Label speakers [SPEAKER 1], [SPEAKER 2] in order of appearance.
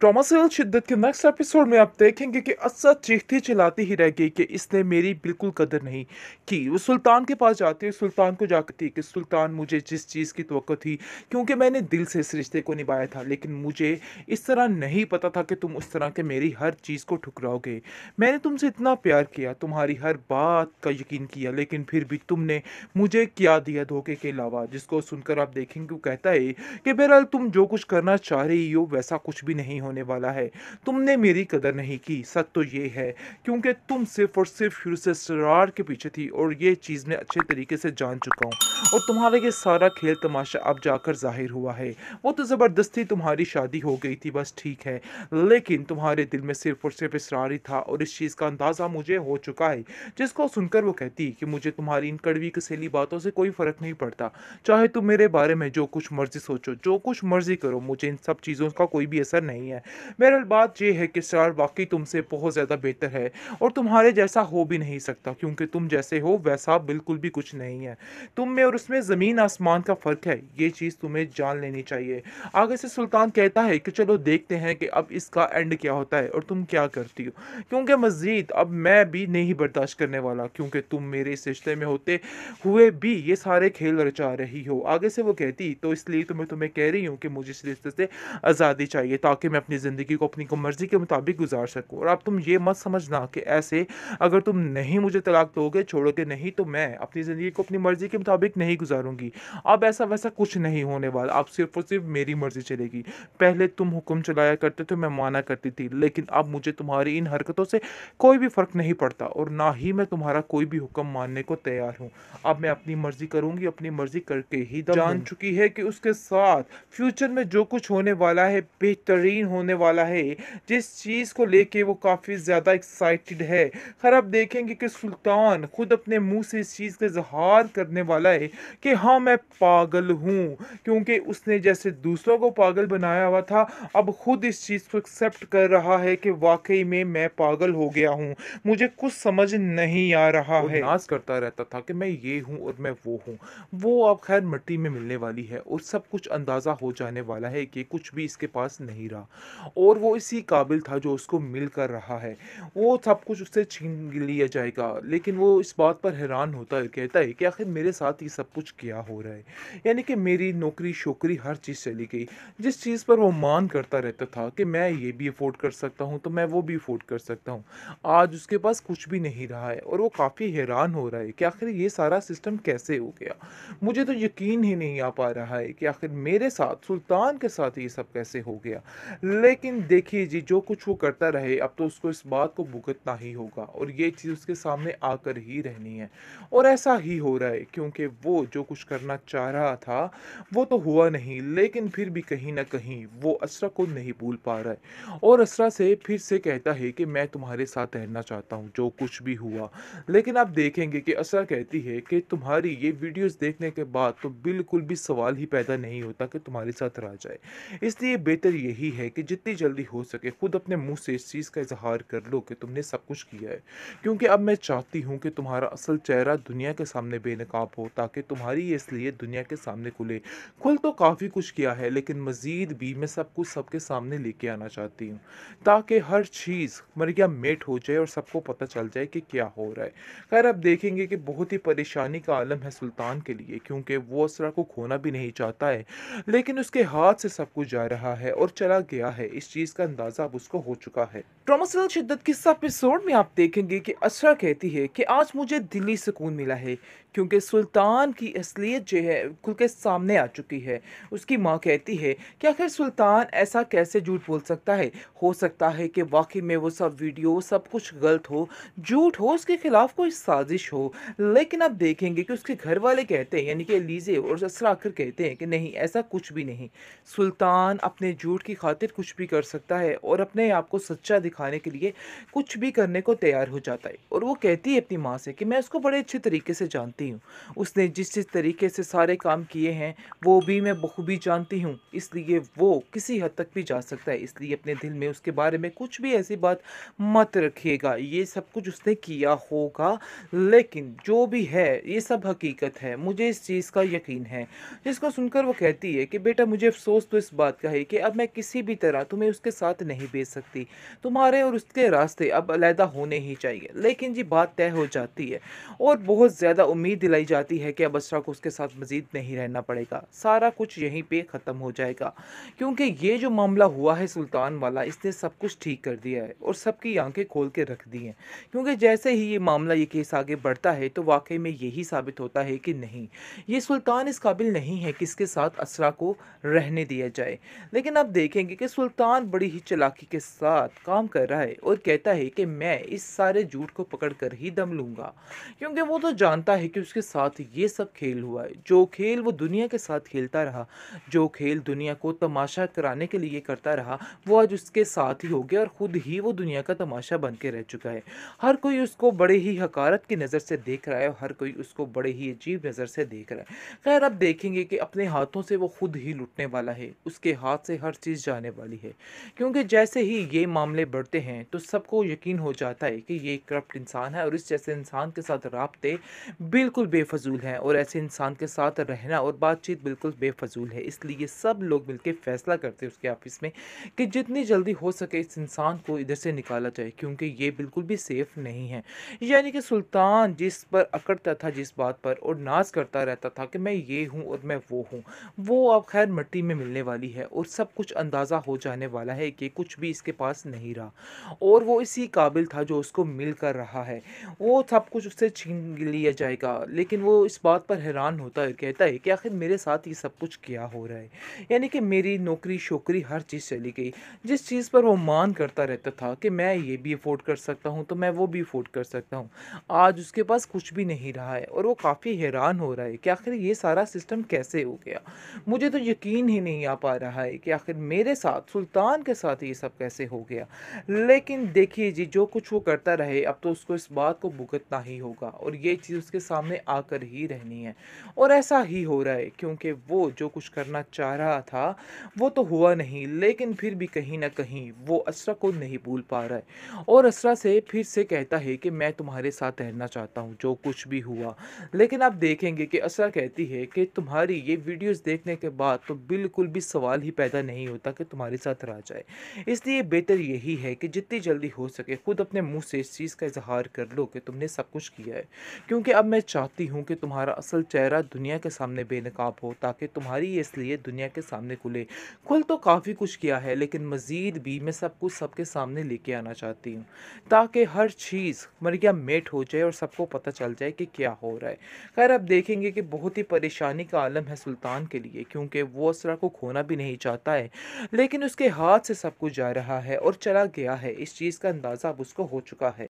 [SPEAKER 1] ट्रामासेल शिद्दत के next episode में आप देखेंगे कि अस्सा चीखती चिल्लाती ही रह गई कि इसने मेरी बिल्कुल कदर नहीं की वो सुल्तान के पास जाती है सुल्तान को जाकर थी कि सुल्तान मुझे जिस चीज़ की तो थी क्योंकि मैंने दिल से इस रिश्ते को निभाया था लेकिन मुझे इस तरह नहीं पता था कि तुम उस तरह के मेरी हर चीज़ को ठुकराओगे मैंने तुमसे इतना प्यार किया तुम्हारी हर बात का यकीन किया लेकिन फिर भी तुमने मुझे क्या दिया धोखे के अलावा जिसको सुनकर आप देखेंगे वो कहता है कि बहरहाल तुम जो कुछ करना चाह रही हो वैसा कुछ भी नहीं हो होने वाला है तुमने मेरी कदर नहीं की सच तो ये है क्योंकि तुम सिर्फ और सिर्फ शुरू से सरार के पीछे थी और ये चीज़ मैं अच्छे तरीके से जान चुका हूँ और तुम्हारा ये सारा खेल तमाशा अब जाकर जाहिर हुआ है वो तो ज़बरदस्ती तुम्हारी शादी हो गई थी बस ठीक है लेकिन तुम्हारे दिल में सिर्फ और सिर्फ इसरार ही था और इस चीज़ का अंदाज़ा मुझे हो चुका है जिसको सुनकर वो कहती कि मुझे तुम्हारी इन कड़वी कसेली बातों से कोई फ़र्क नहीं पड़ता चाहे तुम मेरे बारे में जो कुछ मर्ज़ी सोचो जो कुछ मर्ज़ी करो मुझे इन सब चीज़ों का कोई भी असर नहीं है है बहरहाल बात यह है कि सर वाकई तुमसे बहुत ज़्यादा बेहतर है और तुम्हारे जैसा हो भी नहीं सकता क्योंकि तुम जैसे हो वैसा बिल्कुल भी कुछ नहीं है तुम में और उसमें ज़मीन आसमान का फ़र्क है ये चीज़ तुम्हें जान लेनी चाहिए आगे से सुल्तान कहता है कि चलो देखते हैं कि अब इसका एंड क्या होता है और तुम क्या करती हो क्योंकि मज़ीद अब मैं भी नहीं बर्दाश्त करने वाला क्योंकि तुम मेरे इस रिश्ते में होते हुए भी ये सारे खेल रचा रही हो आगे से वो कहती तो इसलिए तो मैं तुम्हें कह रही हूँ कि मुझे इस रिश्ते से आज़ादी चाहिए ताकि मैं अपनी ज़िंदगी को अपनी मर्ज़ी के मुताबिक गुजार सको और अब तुम ये मत समझना कि ऐसे अगर तुम नहीं मुझे तलाक दोगे छोड़ोगे नहीं तो मैं अपनी ज़िंदगी को अपनी मर्ज़ी के मुताबिक नहीं गुजारूँगी अब ऐसा वैसा कुछ नहीं होने वाला अब सिर्फ और सिर्फ मेरी मर्ज़ी चलेगी पहले तुम हुक्म चलाया करते थे मैं माना करती थी लेकिन अब मुझे तुम्हारी इन हरकतों से कोई भी फ़र्क नहीं पड़ता और ना ही मैं तुम्हारा कोई भी हुक्म मानने को तैयार हूँ अब मैं अपनी मर्ज़ी करूँगी अपनी मर्ज़ी करके ही जान चुकी है कि उसके साथ फ्यूचर में जो कुछ होने वाला है बेहतरीन हो होने वाला है जिस चीज़ को लेके वो काफ़ी ज़्यादा एक्साइटेड है खैर आप देखेंगे कि सुल्तान खुद अपने मुंह से इस चीज़ का इजहार करने वाला है कि हाँ मैं पागल हूँ क्योंकि उसने जैसे दूसरों को पागल बनाया हुआ था अब खुद इस चीज़ को एक्सेप्ट कर रहा है कि वाकई में मैं पागल हो गया हूँ मुझे कुछ समझ नहीं आ रहा है नाज करता रहता था कि मैं ये हूँ और मैं वो हूँ वो अब खैर मिट्टी में मिलने वाली है और सब कुछ अंदाज़ा हो जाने वाला है कि कुछ भी इसके पास नहीं रहा और वो इसी काबिल था जो उसको मिल कर रहा है वो सब कुछ उससे छीन लिया जाएगा लेकिन वो इस बात पर हैरान होता है कहता है कि आखिर मेरे साथ ये सब कुछ क्या हो रहा है यानी कि मेरी नौकरी शोकरी हर चीज़ चली गई जिस चीज़ पर वो मान करता रहता था कि मैं ये भी अफोर्ड कर सकता हूँ तो मैं वो भी अफोर्ड कर सकता हूँ आज उसके पास कुछ भी नहीं रहा है और वो काफ़ी हैरान हो रहा है कि आखिर ये सारा सिस्टम कैसे हो गया मुझे तो यकीन ही नहीं आ पा रहा है कि आखिर मेरे साथ सुल्तान के साथ ये सब कैसे हो गया लेकिन देखिए जी जो कुछ वो करता रहे अब तो उसको इस बात को भुगतना ही होगा और ये चीज़ उसके सामने आकर ही रहनी है और ऐसा ही हो रहा है क्योंकि वो जो कुछ करना चाह रहा था वो तो हुआ नहीं लेकिन फिर भी कहीं ना कहीं वो असरा को नहीं भूल पा रहा है और असरा से फिर से कहता है कि मैं तुम्हारे साथ रहना चाहता हूँ जो कुछ भी हुआ लेकिन आप देखेंगे कि असरा कहती है कि तुम्हारी ये वीडियोज़ देखने के बाद तो बिल्कुल भी सवाल ही पैदा नहीं होता कि तुम्हारे साथ रह जाए इसलिए बेहतर यही है कि कि जितनी जल्दी हो सके खुद अपने मुंह से इस चीज़ का इजहार कर लो कि तुमने सब कुछ किया है क्योंकि अब मैं चाहती हूँ कि तुम्हारा असल चेहरा दुनिया के सामने बेनकाब हो ताकि तुम्हारी ये इसलिए दुनिया के सामने खुले खुल तो काफ़ी कुछ किया है लेकिन मज़ीद भी मैं सब कुछ सबके सामने लेके आना चाहती हूँ ताकि हर चीज़ मरिया मेट हो जाए और सबको पता चल जाए कि क्या हो रहा है खैर आप देखेंगे कि बहुत ही परेशानी का आलम है सुल्तान के लिए क्योंकि वो असरा को खोना भी नहीं चाहता है लेकिन उसके हाथ से सब कुछ जा रहा है और चला गया क्या है इस चीज का अंदाजा अब उसको हो चुका है ट्रोमोसल शिद्दत किस्सा एपिसोड में आप देखेंगे कि असरा कहती है कि आज मुझे दिली सुकून मिला है क्योंकि सुल्तान की असलियत जो है खुल के सामने आ चुकी है उसकी माँ कहती है कि आखिर सुल्तान ऐसा कैसे झूठ बोल सकता है हो सकता है कि वाकई में वो सब वीडियो सब कुछ गलत हो झूठ हो उसके खिलाफ कोई साजिश हो लेकिन आप देखेंगे कि उसके घर वाले कहते हैं यानी कि लीजे और असराकर कहते हैं कि नहीं ऐसा कुछ भी नहीं सुल्तान अपने झूठ की खातिर कुछ भी कर सकता है और अपने आप को सच्चा दिखाने के लिए कुछ भी करने को तैयार हो जाता है और वो कहती है अपनी माँ से कि मैं उसको बड़े अच्छे तरीके से जानती जानती हूँ उसने जिस जिस तरीके से सारे काम किए हैं वो भी मैं बखूबी जानती हूँ इसलिए वो किसी हद तक भी जा सकता है इसलिए अपने दिल में उसके बारे में कुछ भी ऐसी बात मत रखिएगा ये सब कुछ उसने किया होगा लेकिन जो भी है ये सब हकीकत है मुझे इस चीज़ का यकीन है जिसको सुनकर वो कहती है कि बेटा मुझे अफसोस तो इस बात का है कि अब मैं किसी भी तरह तुम्हें उसके साथ नहीं भेज सकती तुम्हारे और उसके रास्ते अब अलहदा होने ही चाहिए लेकिन जी बात तय हो जाती है और बहुत ज़्यादा उम्मीद उम्मीद दिलाई जाती है कि अब असरा को उसके साथ मजीद नहीं रहना पड़ेगा सारा कुछ यहीं पे ख़त्म हो जाएगा क्योंकि ये जो मामला हुआ है सुल्तान वाला इसने सब कुछ ठीक कर दिया है और सबकी आंखें खोल के रख दी हैं क्योंकि जैसे ही ये मामला ये केस आगे बढ़ता है तो वाकई में यही साबित होता है कि नहीं ये सुल्तान इस काबिल नहीं है कि इसके साथ असरा को रहने दिया जाए लेकिन आप देखेंगे कि सुल्तान बड़ी ही चलाकी के साथ काम कर रहा है और कहता है कि मैं इस सारे झूठ को पकड़ कर ही दम लूँगा क्योंकि वो तो जानता है कि उसके साथ ये सब खेल हुआ है जो खेल वो दुनिया के साथ खेलता रहा जो खेल दुनिया को तमाशा कराने के लिए करता रहा वो आज उसके साथ ही हो गया और ख़ुद ही वो दुनिया का तमाशा बन के रह चुका है हर कोई उसको बड़े ही हकारत की नज़र से देख रहा है और हर कोई उसको बड़े ही अजीब नज़र से देख रहा है खैर अब देखेंगे कि अपने हाथों से वो खुद ही लुटने वाला है उसके हाथ से हर चीज़ जाने वाली है क्योंकि जैसे ही ये मामले बढ़ते हैं तो सबको यकीन हो जाता है कि ये करप्ट इंसान है और इस जैसे इंसान के साथ रबते बिल्कुल बिल्कुल बेफजूल हैं और ऐसे इंसान के साथ रहना और बातचीत बिल्कुल बेफजूल है इसलिए सब लोग मिलकर फैसला करते हैं उसके ऑफिस में कि जितनी जल्दी हो सके इस इंसान को इधर से निकाला जाए क्योंकि ये बिल्कुल भी सेफ़ नहीं है यानी कि सुल्तान जिस पर अकड़ता था जिस बात पर और नाज करता रहता था कि मैं ये हूँ और मैं वो हूँ वो अब खैर मट्टी में मिलने वाली है और सब कुछ अंदाज़ा हो जाने वाला है कि कुछ भी इसके पास नहीं रहा और वो इसी काबिल था जो उसको मिल कर रहा है वो सब कुछ उससे छीन लिया जाएगा लेकिन वो इस बात पर हैरान होता है कहता है कि आखिर मेरे साथ ये सब कुछ क्या हो रहा है यानी कि मेरी नौकरी शोकरी हर चीज़ चली गई जिस चीज़ पर वो मान करता रहता था कि मैं ये भी अफोर्ड कर सकता हूँ तो मैं वो भी अफोर्ड कर सकता हूँ आज उसके पास कुछ भी नहीं रहा है और वो काफ़ी हैरान हो रहा है कि आखिर ये सारा सिस्टम कैसे हो गया मुझे तो यकीन ही नहीं आ पा रहा है कि आखिर मेरे साथ सुल्तान के साथ ये सब कैसे हो गया लेकिन देखिए जी जो कुछ वो करता रहे अब तो उसको इस बात को भुगतना ही होगा और ये चीज़ उसके सामने हमें आकर ही रहनी है और ऐसा ही हो रहा है क्योंकि वो जो कुछ करना चाह रहा था वो तो हुआ नहीं लेकिन फिर भी कहीं ना कहीं वो असरा को नहीं भूल पा रहा है और असरा से फिर से कहता है कि मैं तुम्हारे साथ रहना चाहता हूँ जो कुछ भी हुआ लेकिन आप देखेंगे कि असरा कहती है कि तुम्हारी ये वीडियोज़ देखने के बाद तो बिल्कुल भी सवाल ही पैदा नहीं होता कि तुम्हारे साथ रह जाए इसलिए बेहतर यही है कि जितनी जल्दी हो सके खुद अपने मुँह से इस चीज़ का इजहार कर लो कि तुमने सब कुछ किया है क्योंकि अब मैं चाहती हूँ कि तुम्हारा असल चेहरा दुनिया के सामने बेनकाब हो ताकि तुम्हारी ये इसलिए दुनिया के सामने खुले खुल तो काफ़ी कुछ किया है लेकिन मज़ीद भी मैं सब कुछ सबके सामने लेके आना चाहती हूँ ताकि हर चीज़ मरिया मेट हो जाए और सबको पता चल जाए कि क्या हो रहा है खैर अब देखेंगे कि बहुत ही परेशानी का आलम है सुल्तान के लिए क्योंकि वो असरा को खोना भी नहीं चाहता है लेकिन उसके हाथ से सब कुछ जा रहा है और चला गया है इस चीज़ का अंदाज़ा अब उसको हो चुका है